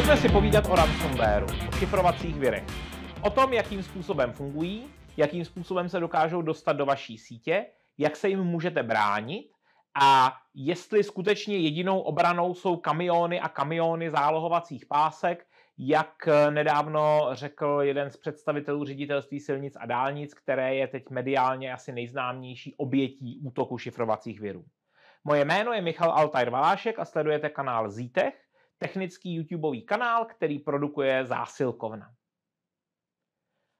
Pojďme si povídat o ransomwareu, o šifrovacích virech. O tom, jakým způsobem fungují, jakým způsobem se dokážou dostat do vaší sítě, jak se jim můžete bránit a jestli skutečně jedinou obranou jsou kamiony a kamiony zálohovacích pásek, jak nedávno řekl jeden z představitelů ředitelství silnic a dálnic, které je teď mediálně asi nejznámější obětí útoku šifrovacích virů. Moje jméno je Michal Altair Valášek a sledujete kanál Zítech, technický YouTubeový kanál, který produkuje zásilkovna.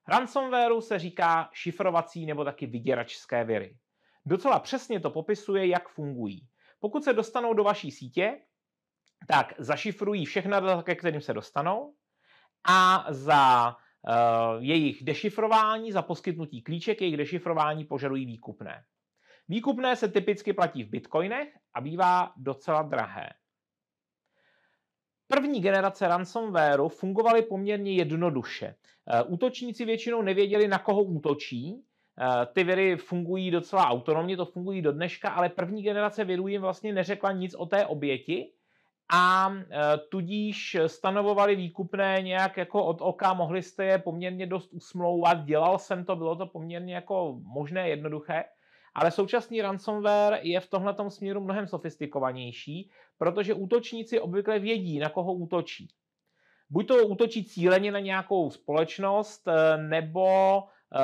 Ransomwareu se říká šifrovací nebo taky vyděračské viry. Docela přesně to popisuje, jak fungují. Pokud se dostanou do vaší sítě, tak zašifrují všechna data, ke kterým se dostanou a za Uh, jejich dešifrování za poskytnutí klíček, jejich dešifrování požadují výkupné. Výkupné se typicky platí v bitcoinech a bývá docela drahé. První generace ransomwareu fungovaly poměrně jednoduše. Eh, útočníci většinou nevěděli, na koho útočí, eh, ty viry fungují docela autonomně, to fungují do dneška, ale první generace virů jim vlastně neřekla nic o té oběti a eh, tudíž stanovovali výkupné nějak jako od oka, mohli jste je poměrně dost usmlouvat, dělal jsem to, bylo to poměrně jako možné, jednoduché. Ale současný ransomware je v tomhle směru mnohem sofistikovanější, protože útočníci obvykle vědí, na koho útočí. Buď to útočí cíleně na nějakou společnost, eh, nebo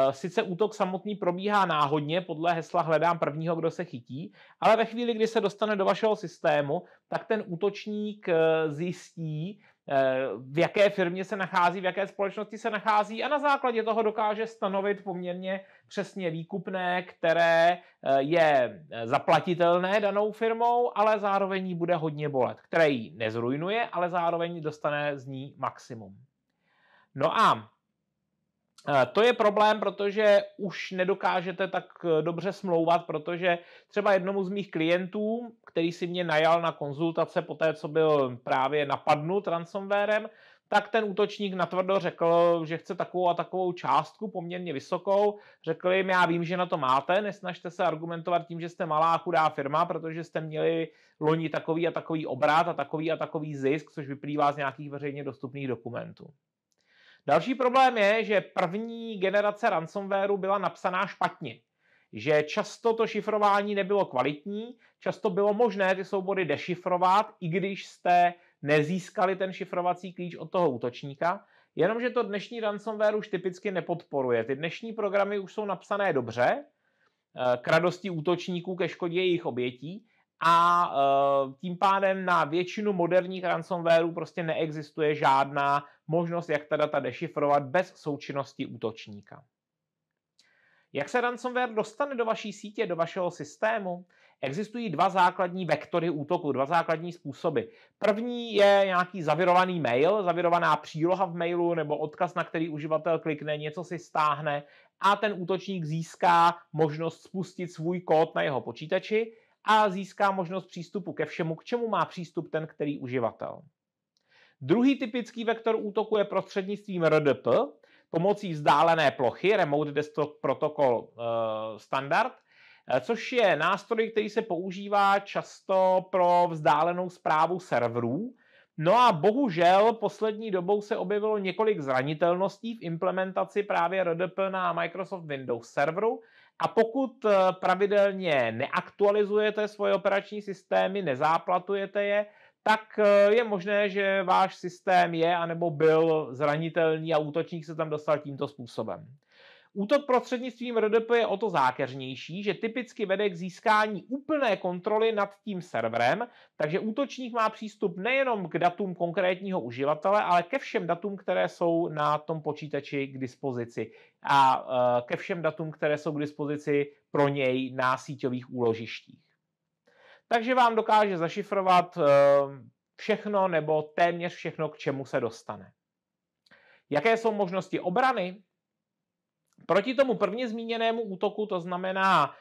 eh, Sice útok samotný probíhá náhodně, podle hesla hledám prvního, kdo se chytí, ale ve chvíli, kdy se dostane do vašeho systému, tak ten útočník eh, zjistí, Eh, v jaké firmě se nachází, v jaké společnosti se nachází a na základě toho dokáže stanovit poměrně přesně výkupné, které eh, je eh, zaplatitelné danou firmou, ale zároveň jí bude hodně bolet, které ji nezrujnuje, ale zároveň dostane z ní maximum. No a Eh, to je problém, protože už nedokážete tak eh, dobře smlouvat, protože třeba jednomu z mých klientů, který si mě najal na konzultace po té, co byl právě napadnut ransomwarem, tak ten útočník natvrdo řekl, že chce takovou a takovou částku poměrně vysokou. Řekl jim, já vím, že na to máte, nesnažte se argumentovat tím, že jste malá chudá firma, protože jste měli loni takový a takový obrat a takový a takový zisk, což vyplývá z nějakých veřejně dostupných dokumentů. Další problém je, že první generace ransomwareu byla napsaná špatně. Že často to šifrování nebylo kvalitní, často bylo možné ty soubory dešifrovat, i když jste nezískali ten šifrovací klíč od toho útočníka. Jenomže to dnešní ransomware už typicky nepodporuje. Ty dnešní programy už jsou napsané dobře, eh, k radosti útočníků, ke škodě jejich obětí a eh, tím pádem na většinu moderních ransomwareů prostě neexistuje žádná možnost, jak ta data dešifrovat bez součinnosti útočníka. Jak se ransomware dostane do vaší sítě, do vašeho systému? Existují dva základní vektory útoku, dva základní způsoby. První je nějaký zavirovaný mail, zavirovaná příloha v mailu nebo odkaz, na který uživatel klikne, něco si stáhne a ten útočník získá možnost spustit svůj kód na jeho počítači a získá možnost přístupu ke všemu, k čemu má přístup ten který uživatel. Druhý typický vektor útoku je prostřednictvím RDP, pomocí vzdálené plochy, Remote Desktop Protocol eh, standard, eh, což je nástroj, který se používá často pro vzdálenou zprávu serverů. No a bohužel poslední dobou se objevilo několik zranitelností v implementaci právě RDP na Microsoft Windows serveru a pokud eh, pravidelně neaktualizujete svoje operační systémy, nezáplatujete je, tak eh, je možné, že váš systém je anebo byl zranitelný a útočník se tam dostal tímto způsobem. Útok prostřednictvím RDP je o to zákeřnější, že typicky vede k získání úplné kontroly nad tím serverem, takže útočník má přístup nejenom k datům konkrétního uživatele, ale ke všem datům, které jsou na tom počítači k dispozici a eh, ke všem datům, které jsou k dispozici pro něj na síťových úložištích takže vám dokáže zašifrovat eh, všechno nebo téměř všechno, k čemu se dostane. Jaké jsou možnosti obrany? Proti tomu prvně zmíněnému útoku, to znamená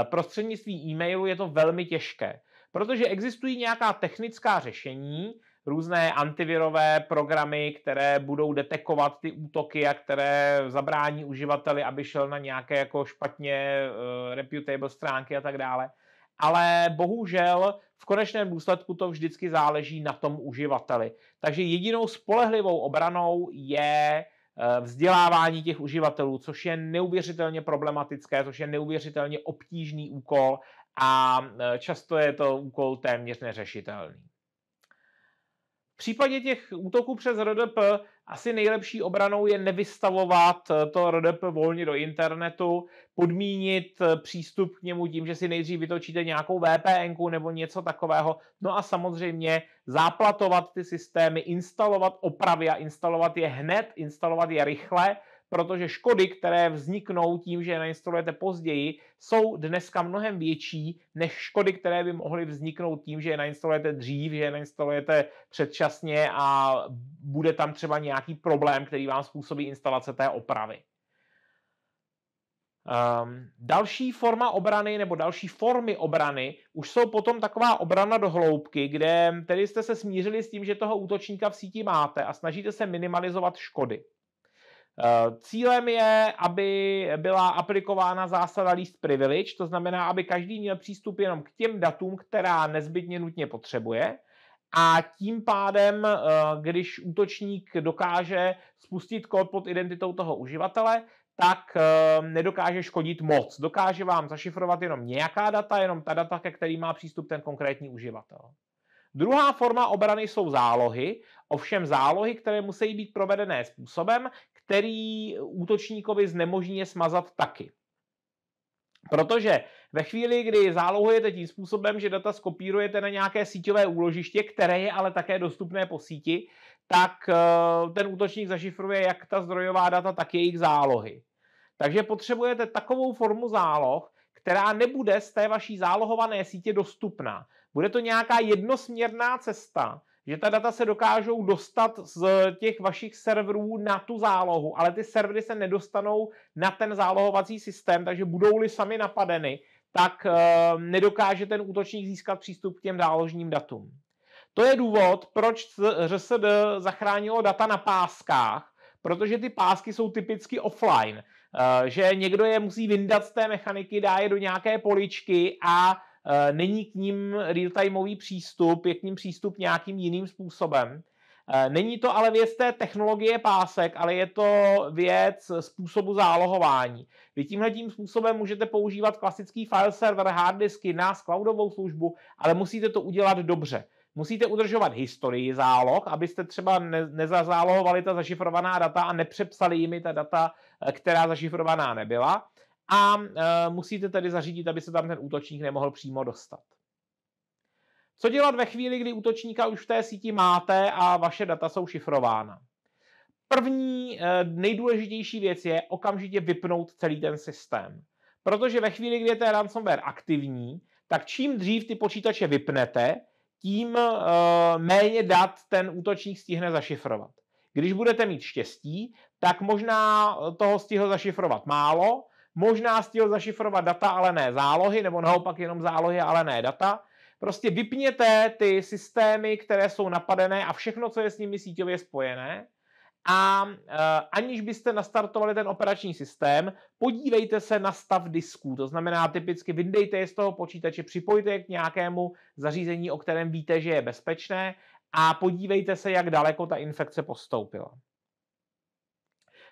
eh, prostřednictví e-mailu, je to velmi těžké, protože existují nějaká technická řešení, různé antivirové programy, které budou detekovat ty útoky a které zabrání uživateli, aby šel na nějaké jako špatně eh, reputable stránky a tak dále ale bohužel v konečném důsledku to vždycky záleží na tom uživateli. Takže jedinou spolehlivou obranou je eh, vzdělávání těch uživatelů, což je neuvěřitelně problematické, což je neuvěřitelně obtížný úkol a eh, často je to úkol téměř neřešitelný. V případě těch útoků přes RDP asi nejlepší obranou je nevystavovat eh, to RDP volně do internetu, podmínit eh, přístup k němu tím, že si nejdřív vytočíte nějakou VPN nebo něco takového. No a samozřejmě záplatovat ty systémy, instalovat opravy a instalovat je hned, instalovat je rychle, protože škody, které vzniknou tím, že je nainstalujete později, jsou dneska mnohem větší než škody, které by mohly vzniknout tím, že je nainstalujete dřív, že je nainstalujete předčasně a bude tam třeba nějaký problém, který vám způsobí instalace té opravy. Um, další forma obrany nebo další formy obrany už jsou potom taková obrana do hloubky, kde tedy jste se smířili s tím, že toho útočníka v síti máte a snažíte se minimalizovat škody. Eh, cílem je, aby byla aplikována zásada least privilege, to znamená, aby každý měl přístup jenom k těm datům, která nezbytně nutně potřebuje. A tím pádem, eh, když útočník dokáže spustit kód pod identitou toho uživatele, tak eh, nedokáže škodit moc. Dokáže vám zašifrovat jenom nějaká data, jenom ta data, ke kterým má přístup ten konkrétní uživatel. Druhá forma obrany jsou zálohy, ovšem zálohy, které musí být provedené způsobem, který útočníkovi znemožní je smazat taky. Protože ve chvíli, kdy zálohujete tím způsobem, že data skopírujete na nějaké síťové úložiště, které je ale také dostupné po síti, tak eh, ten útočník zašifruje jak ta zdrojová data, tak jejich zálohy. Takže potřebujete takovou formu záloh, která nebude z té vaší zálohované sítě dostupná. Bude to nějaká jednosměrná cesta, že ta data se dokážou dostat z těch vašich serverů na tu zálohu, ale ty servery se nedostanou na ten zálohovací systém, takže budou-li sami napadeny, tak eh, nedokáže ten útočník získat přístup k těm záložním datům. To je důvod, proč RSD zachránilo data na páskách, protože ty pásky jsou typicky offline, eh, že někdo je musí vyndat z té mechaniky, dá je do nějaké poličky a Eh, není k ním real-timeový přístup, je k ním přístup nějakým jiným způsobem. Eh, není to ale věc té technologie pásek, ale je to věc způsobu zálohování. Vy tímhle tím způsobem můžete používat klasický file server, hard disky, nás cloudovou službu, ale musíte to udělat dobře. Musíte udržovat historii záloh, abyste třeba ne, nezazálohovali ta zašifrovaná data a nepřepsali jimi ta data, eh, která zašifrovaná nebyla a e, musíte tedy zařídit, aby se tam ten útočník nemohl přímo dostat. Co dělat ve chvíli, kdy útočníka už v té síti máte a vaše data jsou šifrována? První e, nejdůležitější věc je okamžitě vypnout celý ten systém. Protože ve chvíli, kdy je ten ransomware aktivní, tak čím dřív ty počítače vypnete, tím e, méně dat ten útočník stihne zašifrovat. Když budete mít štěstí, tak možná toho stihl zašifrovat málo, Možná stihl zašifrovat data, ale ne zálohy, nebo naopak jenom zálohy, ale ne data. Prostě vypněte ty systémy, které jsou napadené a všechno, co je s nimi síťově spojené. A e, aniž byste nastartovali ten operační systém, podívejte se na stav disků. To znamená, typicky vyndejte je z toho počítače, připojte je k nějakému zařízení, o kterém víte, že je bezpečné a podívejte se, jak daleko ta infekce postoupila.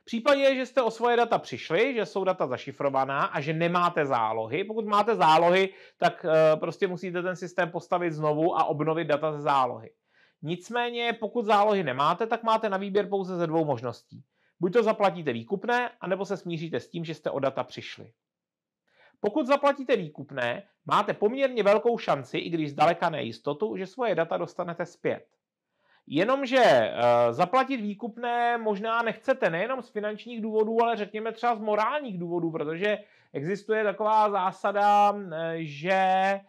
V případě, že jste o svoje data přišli, že jsou data zašifrovaná a že nemáte zálohy, pokud máte zálohy, tak eh, prostě musíte ten systém postavit znovu a obnovit data ze zálohy. Nicméně, pokud zálohy nemáte, tak máte na výběr pouze ze dvou možností. Buď to zaplatíte výkupné, anebo se smíříte s tím, že jste o data přišli. Pokud zaplatíte výkupné, máte poměrně velkou šanci, i když zdaleka nejistotu, že svoje data dostanete zpět. Jenomže eh, zaplatit výkupné možná nechcete nejenom z finančních důvodů, ale řekněme třeba z morálních důvodů, protože existuje taková zásada, eh, že eh,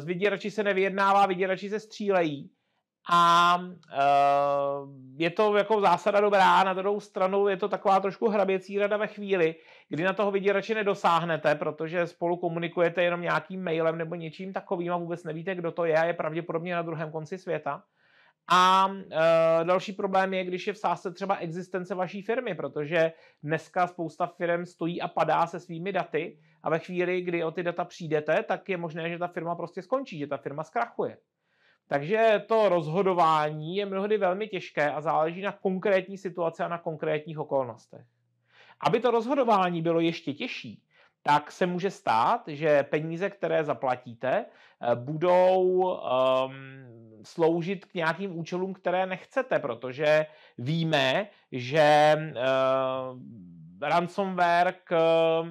z vyděrači se nevyjednává, vyděrači se střílejí. A je to jako zásada dobrá, na druhou stranu je to taková trošku hraběcí rada ve chvíli, kdy na toho vyděrači nedosáhnete, protože spolu komunikujete jenom nějakým mailem nebo něčím takovým a vůbec nevíte, kdo to je a je pravděpodobně na druhém konci světa. A e, další problém je, když je v sásce třeba existence vaší firmy, protože dneska spousta firm stojí a padá se svými daty a ve chvíli, kdy o ty data přijdete, tak je možné, že ta firma prostě skončí, že ta firma zkrachuje. Takže to rozhodování je mnohdy velmi těžké a záleží na konkrétní situaci a na konkrétních okolnostech. Aby to rozhodování bylo ještě těžší, tak se může stát, že peníze, které zaplatíte, eh, budou um, sloužit k nějakým účelům, které nechcete, protože víme, že uh, ransomware k uh,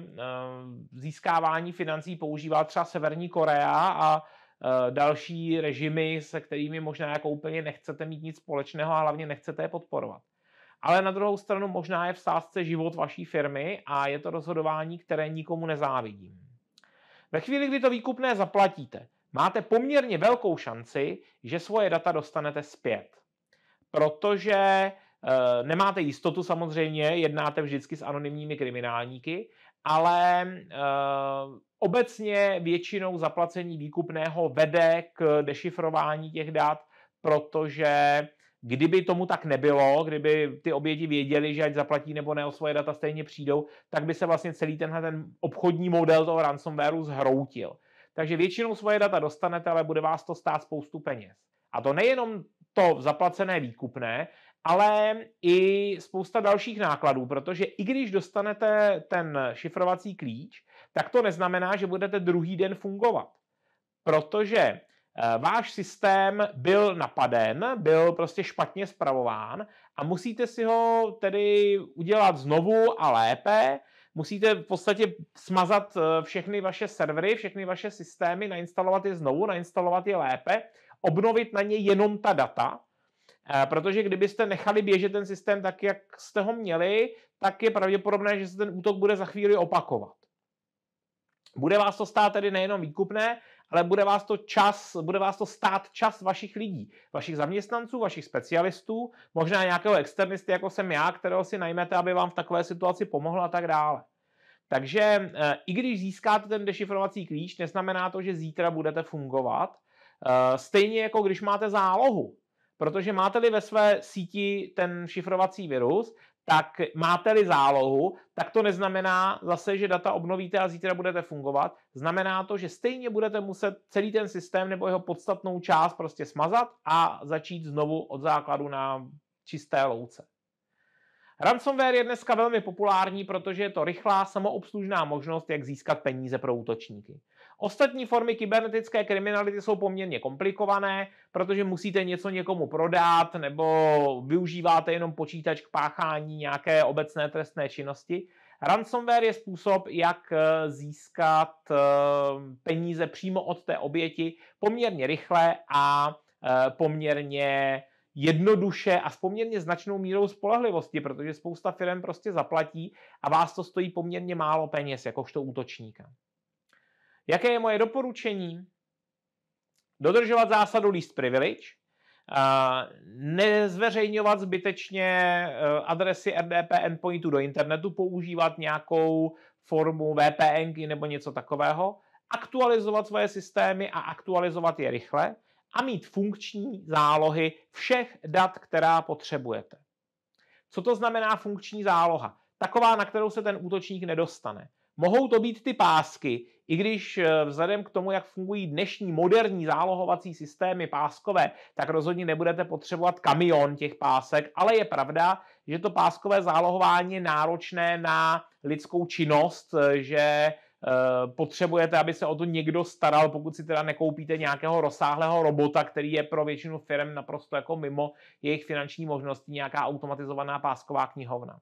získávání financí používá třeba Severní Korea a další režimy, se kterými možná jako úplně nechcete mít nic společného a hlavně nechcete je podporovat. Ale na druhou stranu možná je v sázce život vaší firmy a je to rozhodování, které nikomu nezávidím. Ve chvíli, kdy to výkupné zaplatíte, máte poměrně velkou šanci, že svoje data dostanete zpět. Protože e, nemáte jistotu samozřejmě, jednáte vždycky s anonymními kriminálníky, ale e, obecně většinou zaplacení výkupného vede k dešifrování těch dat, protože Kdyby tomu tak nebylo, kdyby ty oběti věděli, že ať zaplatí nebo ne o svoje data stejně přijdou, tak by se vlastně celý tenhle ten obchodní model toho ransomwareu zhroutil. Takže většinou svoje data dostanete, ale bude vás to stát spoustu peněz. A to nejenom to zaplacené výkupné, ale i spousta dalších nákladů, protože i když dostanete ten šifrovací klíč, tak to neznamená, že budete druhý den fungovat. Protože Eh, váš systém byl napaden, byl prostě špatně spravován a musíte si ho tedy udělat znovu a lépe. Musíte v podstatě smazat eh, všechny vaše servery, všechny vaše systémy, nainstalovat je znovu, nainstalovat je lépe, obnovit na ně jenom ta data, eh, protože kdybyste nechali běžet ten systém tak, jak jste ho měli, tak je pravděpodobné, že se ten útok bude za chvíli opakovat. Bude vás to stát tedy nejenom výkupné, ale bude vás to čas, bude vás to stát čas vašich lidí, vašich zaměstnanců, vašich specialistů, možná nějakého externisty, jako jsem já, kterého si najmete, aby vám v takové situaci pomohl a tak dále. Takže eh, i když získáte ten dešifrovací klíč, neznamená to, že zítra budete fungovat. Eh, stejně jako když máte zálohu, protože máte-li ve své síti ten šifrovací virus, tak máte-li zálohu, tak to neznamená zase, že data obnovíte a zítra budete fungovat. Znamená to, že stejně budete muset celý ten systém nebo jeho podstatnou část prostě smazat a začít znovu od základu na čisté louce. Ransomware je dneska velmi populární, protože je to rychlá, samoobslužná možnost, jak získat peníze pro útočníky. Ostatní formy kybernetické kriminality jsou poměrně komplikované, protože musíte něco někomu prodat nebo využíváte jenom počítač k páchání nějaké obecné trestné činnosti. Ransomware je způsob, jak eh, získat eh, peníze přímo od té oběti poměrně rychle a eh, poměrně jednoduše a s poměrně značnou mírou spolehlivosti, protože spousta firm prostě zaplatí a vás to stojí poměrně málo peněz, jakožto útočníka. Jaké je moje doporučení? Dodržovat zásadu least privilege, nezveřejňovat zbytečně e, adresy RDP endpointu do internetu, používat nějakou formu VPN nebo něco takového, aktualizovat svoje systémy a aktualizovat je rychle a mít funkční zálohy všech dat, která potřebujete. Co to znamená funkční záloha? Taková, na kterou se ten útočník nedostane. Mohou to být ty pásky, i když eh, vzhledem k tomu, jak fungují dnešní moderní zálohovací systémy páskové, tak rozhodně nebudete potřebovat kamion těch pásek, ale je pravda, že to páskové zálohování je náročné na lidskou činnost, eh, že eh, potřebujete, aby se o to někdo staral, pokud si teda nekoupíte nějakého rozsáhlého robota, který je pro většinu firm naprosto jako mimo jejich finanční možnosti nějaká automatizovaná pásková knihovna.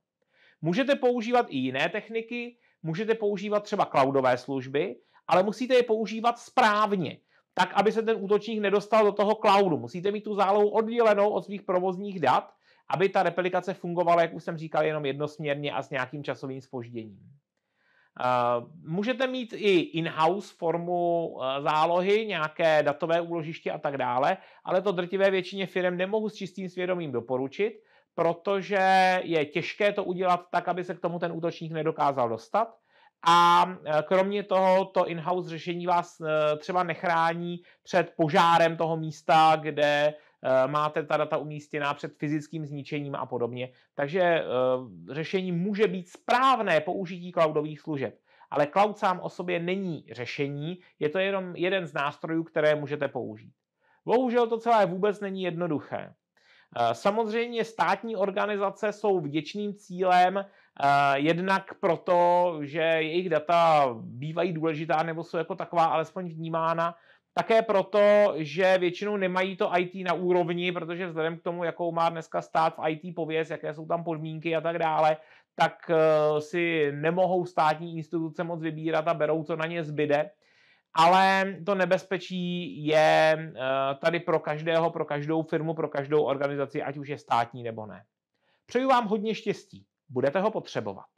Můžete používat i jiné techniky, můžete používat třeba cloudové služby, ale musíte je používat správně, tak, aby se ten útočník nedostal do toho cloudu. Musíte mít tu zálohu oddělenou od svých provozních dat, aby ta replikace fungovala, jak už jsem říkal, jenom jednosměrně a s nějakým časovým spožděním. Eh, můžete mít i in-house formu eh, zálohy, nějaké datové úložiště a tak dále, ale to drtivé většině firm nemohu s čistým svědomím doporučit, protože je těžké to udělat tak, aby se k tomu ten útočník nedokázal dostat. A e, kromě toho, to in-house řešení vás e, třeba nechrání před požárem toho místa, kde e, máte ta data umístěná před fyzickým zničením a podobně. Takže řešení může být správné použití cloudových služeb. Ale cloud sám o sobě není řešení, je to jenom jeden z nástrojů, které můžete použít. Bohužel to celé vůbec není jednoduché. Eh, samozřejmě státní organizace jsou vděčným cílem eh, jednak proto, že jejich data bývají důležitá nebo jsou jako taková alespoň vnímána, také proto, že většinou nemají to IT na úrovni, protože vzhledem k tomu, jakou má dneska stát v IT pověst, jaké jsou tam podmínky a tak dále, tak eh, si nemohou státní instituce moc vybírat a berou, co na ně zbyde ale to nebezpečí je eh, tady pro každého, pro každou firmu, pro každou organizaci, ať už je státní nebo ne. Přeju vám hodně štěstí. Budete ho potřebovat.